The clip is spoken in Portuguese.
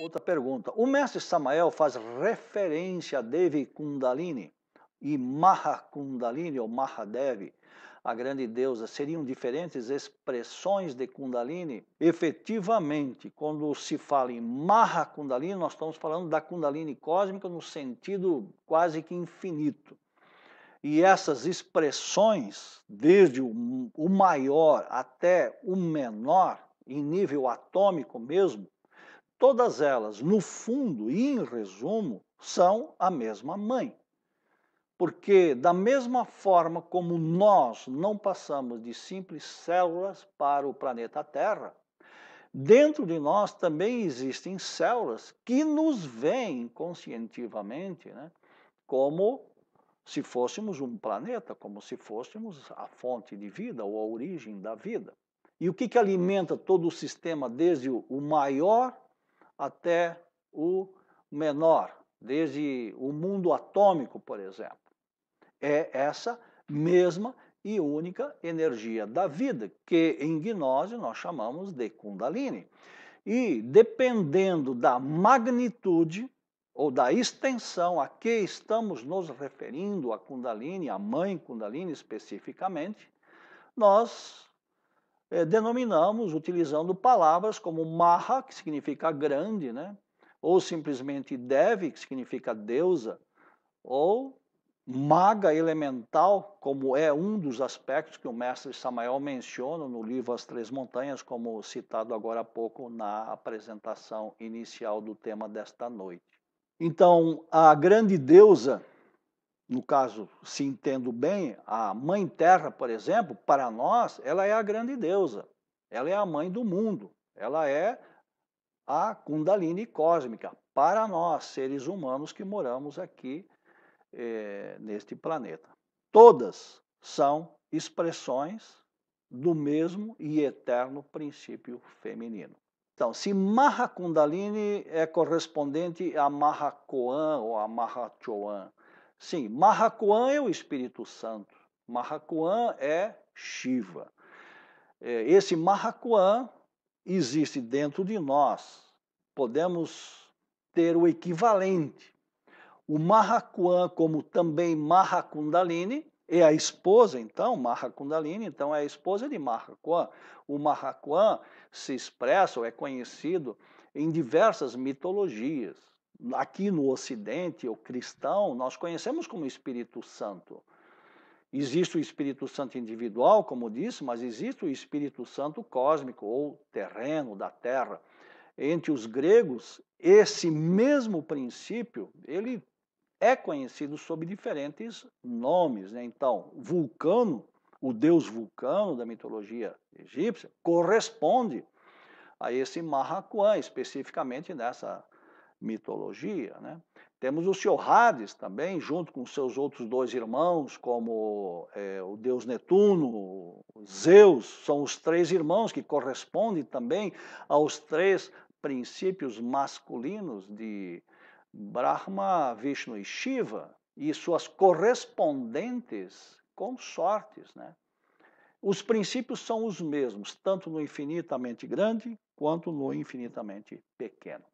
Outra pergunta. O mestre Samael faz referência a Devi Kundalini e Maha Kundalini ou Mahadevi, a grande deusa, seriam diferentes expressões de Kundalini? Efetivamente, quando se fala em Maha Kundalini, nós estamos falando da Kundalini cósmica no sentido quase que infinito. E essas expressões, desde o maior até o menor, em nível atômico mesmo, Todas elas, no fundo e em resumo, são a mesma mãe. Porque, da mesma forma como nós não passamos de simples células para o planeta Terra, dentro de nós também existem células que nos veem conscientivamente né, como se fôssemos um planeta, como se fôssemos a fonte de vida ou a origem da vida. E o que, que alimenta todo o sistema, desde o maior até o menor, desde o mundo atômico, por exemplo. É essa mesma e única energia da vida, que em gnose nós chamamos de Kundalini. E dependendo da magnitude ou da extensão a que estamos nos referindo, a Kundalini, a mãe Kundalini especificamente, nós é, denominamos utilizando palavras como Maha, que significa grande, né? ou simplesmente Devi, que significa deusa, ou maga elemental, como é um dos aspectos que o mestre Samael menciona no livro As Três Montanhas, como citado agora há pouco na apresentação inicial do tema desta noite. Então, a grande deusa no caso, se entendo bem, a Mãe Terra, por exemplo, para nós, ela é a grande deusa, ela é a mãe do mundo, ela é a Kundalini cósmica, para nós, seres humanos que moramos aqui eh, neste planeta. Todas são expressões do mesmo e eterno princípio feminino. Então, se Maha Kundalini é correspondente a Maha Koan ou a Maha Choan, Sim, Mahakuan é o Espírito Santo. Mahakuan é Shiva. É, esse Mahakuan existe dentro de nós. Podemos ter o equivalente. O Mahakuan, como também Mahakundalini, é a esposa, então, Mahakundalini, então é a esposa de Mahakuan. O Mahakuan se expressa ou é conhecido em diversas mitologias aqui no Ocidente, o cristão, nós conhecemos como Espírito Santo. Existe o Espírito Santo individual, como disse, mas existe o Espírito Santo cósmico ou terreno da Terra. Entre os gregos, esse mesmo princípio, ele é conhecido sob diferentes nomes. Né? Então, Vulcano, o deus Vulcano da mitologia egípcia, corresponde a esse Mahakuan, especificamente nessa mitologia. Né? Temos o seu Hades também, junto com seus outros dois irmãos, como é, o deus Netuno, Zeus, são os três irmãos que correspondem também aos três princípios masculinos de Brahma, Vishnu e Shiva, e suas correspondentes consortes. Né? Os princípios são os mesmos, tanto no infinitamente grande quanto no infinitamente pequeno.